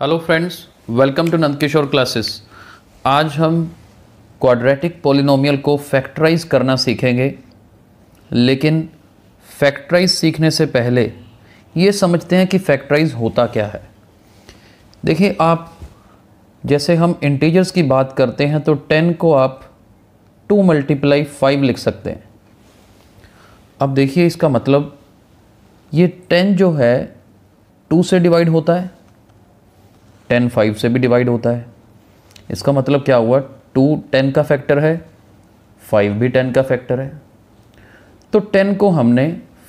hello friends welcome to Nandkishor classes आज हम quadratic polynomial को फैक्टराइज करना सीखेंगे लेकिन फैक्टराइज सीखने से पहले ये समझते हैं कि फैक्टराइज होता क्या है देखिए आप जैसे हम इंटीजर्स की बात करते हैं तो टेन को आप टू मल्टीप्लाई फाइव लिख सकते हैं अब देखिए इसका मतलब ये टेन जो है टू से डिवाइड होता है टेन फाइव से भी डिवाइड होता है इसका मतलब क्या हुआ टू टेन का फैक्टर है फाइव भी टेन का फैक्टर है तो टेन को हमने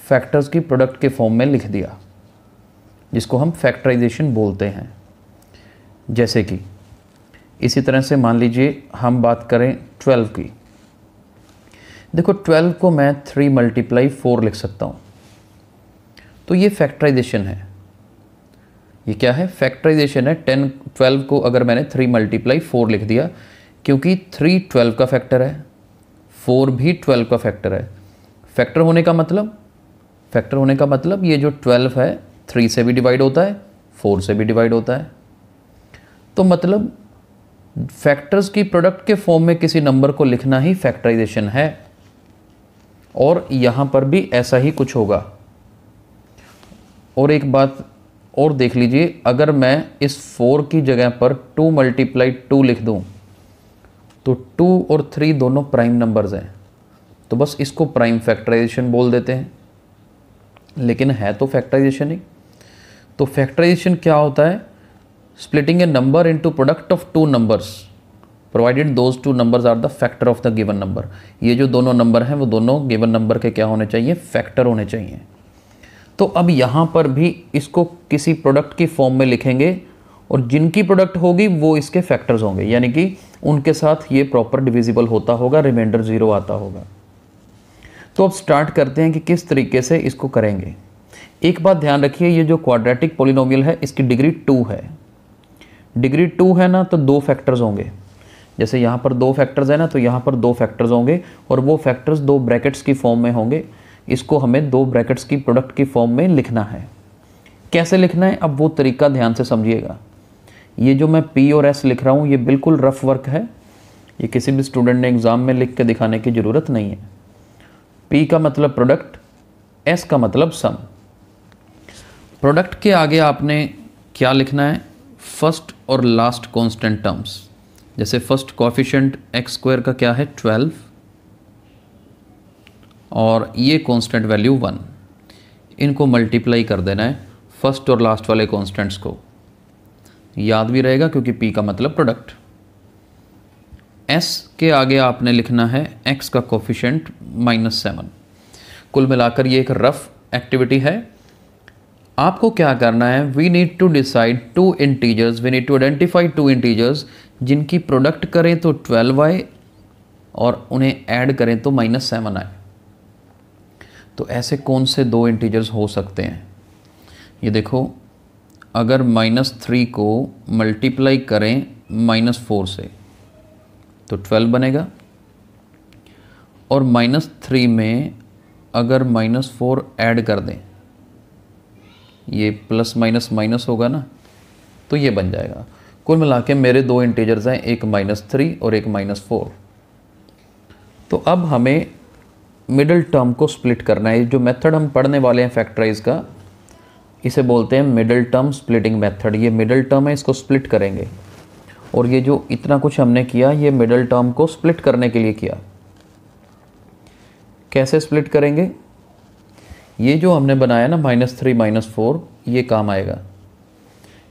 फैक्टर्स की प्रोडक्ट के फॉर्म में लिख दिया जिसको हम फैक्टराइजेशन बोलते हैं जैसे कि इसी तरह से मान लीजिए हम बात करें ट्वेल्व की देखो ट्वेल्व को मैं थ्री मल्टीप्लाई फोर लिख सकता हूँ तो ये फैक्टराइजेशन है ये क्या है फैक्टराइजेशन है टेन ट्वेल्व को अगर मैंने थ्री मल्टीप्लाई फोर लिख दिया क्योंकि थ्री ट्वेल्व का फैक्टर है फोर भी ट्वेल्व का फैक्टर है फैक्टर होने का मतलब फैक्टर होने का मतलब ये जो ट्वेल्व है थ्री से भी डिवाइड होता है फोर से भी डिवाइड होता है तो मतलब फैक्टर्स की प्रोडक्ट के फॉर्म में किसी नंबर को लिखना ही फैक्टराइजेशन है और यहाँ पर भी ऐसा ही कुछ होगा और एक बात और देख लीजिए अगर मैं इस फोर की जगह पर टू मल्टीप्लाई टू लिख दूँ तो टू और थ्री दोनों प्राइम नंबर्स हैं तो बस इसको प्राइम फैक्टराइजेशन बोल देते हैं लेकिन है तो फैक्टराइजेशन ही तो फैक्टराइजेशन क्या होता है splitting a number into product of two numbers provided those two numbers are the factor of the given number ये जो दोनों नंबर हैं वो दोनों गिवन नंबर के क्या होने चाहिए फैक्टर होने चाहिए तो अब यहाँ पर भी इसको किसी प्रोडक्ट की फॉर्म में लिखेंगे और जिनकी प्रोडक्ट होगी वो इसके फैक्टर्स होंगे यानी कि उनके साथ ये प्रॉपर डिविजिबल होता होगा रिमाइंडर ज़ीरो आता होगा तो अब स्टार्ट करते हैं कि किस तरीके से इसको करेंगे एक बात ध्यान रखिए ये जो क्वाड्रेटिक पोलिनोमियल है इसकी डिग्री टू है डिग्री टू है ना तो दो फैक्टर्स होंगे जैसे यहाँ पर दो फैक्टर्स है ना तो यहाँ पर दो फैक्टर्स होंगे और वो फैक्टर्स दो ब्रैकेट्स की फॉर्म में होंगे इसको हमें दो ब्रैकेट्स की प्रोडक्ट की फॉर्म में लिखना है कैसे लिखना है अब वो तरीका ध्यान से समझिएगा ये जो मैं पी और एस लिख रहा हूँ ये बिल्कुल रफ़ वर्क है ये किसी भी स्टूडेंट ने एग्ज़ाम में लिख के दिखाने की ज़रूरत नहीं है पी का मतलब प्रोडक्ट एस का मतलब सम प्रोडक्ट के आगे आपने क्या लिखना है फर्स्ट और लास्ट कांस्टेंट टर्म्स जैसे फर्स्ट कॉफिशेंट एक्स स्क्वायर का क्या है ट्वेल्व और ये कांस्टेंट वैल्यू वन इनको मल्टीप्लाई कर देना है फर्स्ट और लास्ट वाले कांस्टेंट्स को याद भी रहेगा क्योंकि पी का मतलब प्रोडक्ट एस के आगे आपने लिखना है एक्स का कोफिशेंट माइनस सेवन कुल मिलाकर ये एक रफ़ एक्टिविटी है आपको क्या करना है we need to decide two integers we need to identify two integers जिनकी प्रोडक्ट करें तो ट्वेल्व आए और उन्हें ऐड करें तो माइनस सेवन आए तो ऐसे कौन से दो इंटीजर्स हो सकते हैं ये देखो अगर माइनस थ्री को मल्टीप्लाई करें माइनस फोर से तो ट्वेल्व बनेगा और माइनस थ्री में अगर माइनस फोर ऐड कर दें ये प्लस माइनस माइनस होगा ना तो ये बन जाएगा कुल मिला के मेरे दो इंटीजर्स हैं एक माइनस थ्री और एक माइनस फोर तो अब हमें मिडिल टर्म को स्प्लिट करना है जो मेथड हम पढ़ने वाले हैं फैक्टराइज का इसे बोलते हैं मिडिल टर्म स्प्लिटिंग मेथड ये मिडिल टर्म है इसको स्प्लिट करेंगे और ये जो इतना कुछ हमने किया ये मिडल टर्म को स्प्लिट करने के लिए किया कैसे स्प्लिट करेंगे ये जो हमने बनाया ना माइनस थ्री माइनस फोर ये काम आएगा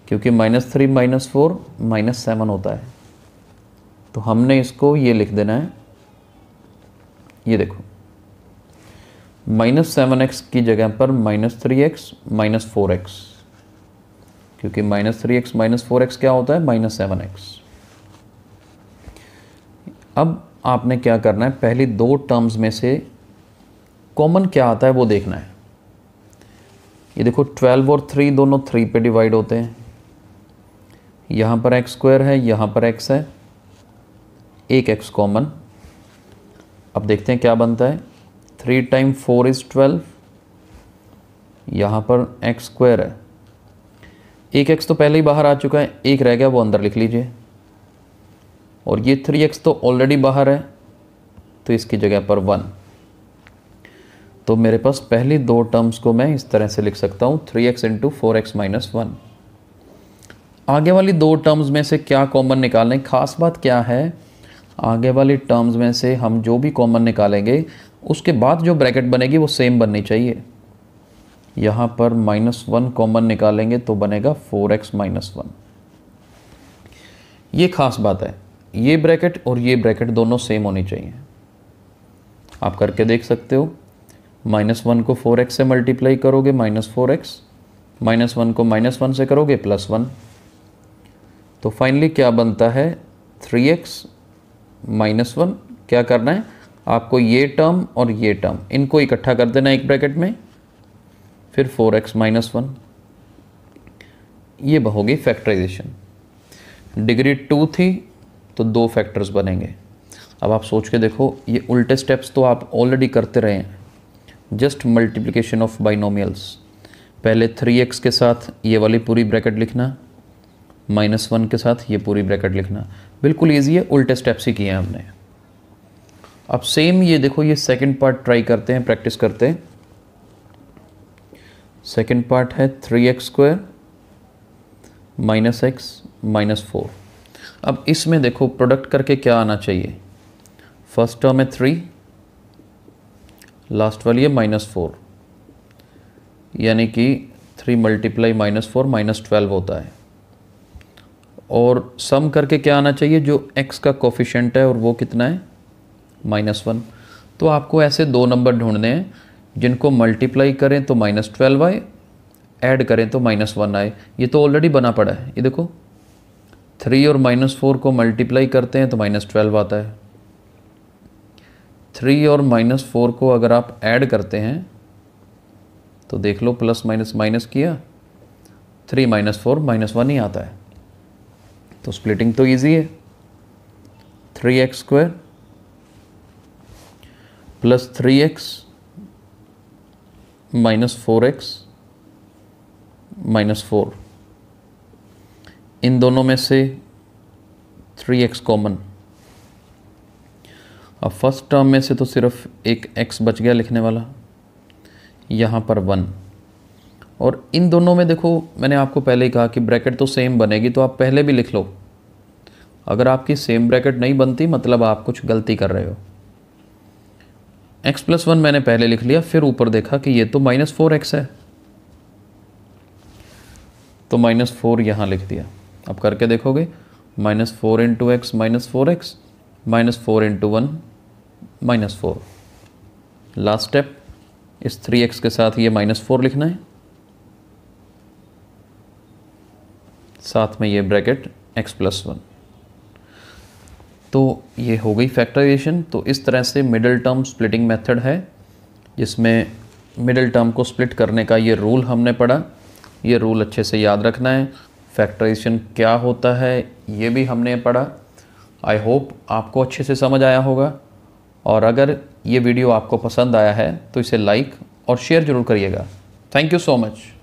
क्योंकि minus three minus four minus seven होता है तो हमने इसको ये लिख देना है ये देखो माइनस सेवन एक्स की जगह पर minus three x minus four x क्योंकि minus three x minus four x क्या होता है माइनस सेवन एक्स अब आपने क्या करना है पहली दो टर्म्स में से कॉमन क्या आता है वो देखना है ये देखो ट्वेल्व और थ्री दोनों थ्री पे डिवाइड होते हैं यहाँ पर एक्स स्क्वायर है यहाँ पर एक्स है एक एक्स कॉमन अब देखते हैं क्या बनता है three time four is twelve यहाँ पर एक्स स्क्वायर है एक एक्स तो पहले ही बाहर आ चुका है एक रह गया वो अंदर लिख लीजिए और ये थ्री एक्स तो ऑलरेडी बाहर है तो इसकी जगह पर वन तो मेरे पास पहली दो टर्म्स को मैं इस तरह से लिख सकता हूँ three x into four x minus one आगे वाली दो टर्म्स में से क्या कॉमन निकालें खास बात क्या है आगे वाली टर्म्स में से हम जो भी कॉमन निकालेंगे उसके बाद जो ब्रैकेट बनेगी वो सेम बननी चाहिए यहाँ पर माइनस वन कॉमन निकालेंगे तो बनेगा फोर एक्स माइनस वन ये खास बात है ये ब्रैकेट और ये ब्रैकेट दोनों सेम होनी चाहिए आप करके देख सकते हो माइनस वन को फोर एक्स से मल्टीप्लाई करोगे minus four x minus one को माइनस वन से करोगे प्लस वन तो फाइनली क्या बनता है थ्री एक्स माइनस वन क्या करना है आपको ये टर्म और ये टर्म इनको इकट्ठा कर देना एक ब्रैकेट में फिर फोर एक्स माइनस वन ये बहोगी फैक्टराइजेशन डिग्री टू थी तो दो फैक्टर्स बनेंगे अब आप सोच के देखो ये उल्टे स्टेप्स तो आप ऑलरेडी करते रहे हैं जस्ट मल्टीप्लीकेशन ऑफ बाइनोमियल्स पहले थ्री एक्स के साथ ये वाली पूरी ब्रैकेट लिखना माइनस वन के साथ ये पूरी ब्रैकेट लिखना बिल्कुल ईजी है उल्टे स्टेप्स ही किए हैं हमने अब सेम ये देखो ये सेकंड पार्ट ट्राई करते हैं प्रैक्टिस करते हैं सेकेंड पार्ट है three x square minus x minus four अब इसमें देखो प्रोडक्ट करके क्या आना चाहिए फर्स्ट टर्म है थ्री लास्ट वाली है माइनस फोर यानी कि three multiply minus four minus twelve होता है और सम करके क्या आना चाहिए जो एक्स का कोफिशेंट है और वो कितना है माइनस वन तो आपको ऐसे दो नंबर ढूंढने हैं जिनको मल्टीप्लाई करें तो माइनस ट्वेल्व आए ऐड करें तो माइनस वन आए ये तो ऑलरेडी बना पड़ा है ये देखो थ्री और माइनस फोर को मल्टीप्लाई करते हैं तो माइनस ट्वेल्व आता है थ्री और माइनस फोर को अगर आप ऐड करते हैं तो देख लो प्लस माइनस माइनस किया three minus four minus one ही आता है तो स्प्लिटिंग तो ईजी है three x square plus three x minus four x minus four इन दोनों में से थ्री एक्स कॉमन अब फर्स्ट टर्म में से तो सिर्फ एक एक्स बच गया लिखने वाला यहाँ पर वन और इन दोनों में देखो मैंने आपको पहले ही कहा कि ब्रैकेट तो सेम बनेगी तो आप पहले भी लिख लो अगर आपकी सेम ब्रैकेट नहीं बनती मतलब आप कुछ गलती कर रहे हो एक्स प्लस वन मैंने पहले लिख लिया फिर ऊपर देखा कि ये तो माइनस फोर एक्स है तो माइनस फोर यहाँ लिख दिया अब करके देखोगे minus four into x minus four x minus four into one minus four last step इस थ्री एक्स के साथ ये माइनस फोर लिखना है साथ में ये ब्रैकेट एक्स प्लस वन तो ये हो गई फैक्टराइजेशन तो इस तरह से मिडिल टर्म स्प्लिटिंग मेथड है जिसमें मिडिल टर्म को स्प्लिट करने का ये रूल हमने पढ़ा ये रूल अच्छे से याद रखना है फैक्टराइजेशन क्या होता है ये भी हमने पढ़ा आई होप आपको अच्छे से समझ आया होगा और अगर ये वीडियो आपको पसंद आया है तो इसे लाइक और शेयर ज़रूर करिएगा थैंक यू सो मच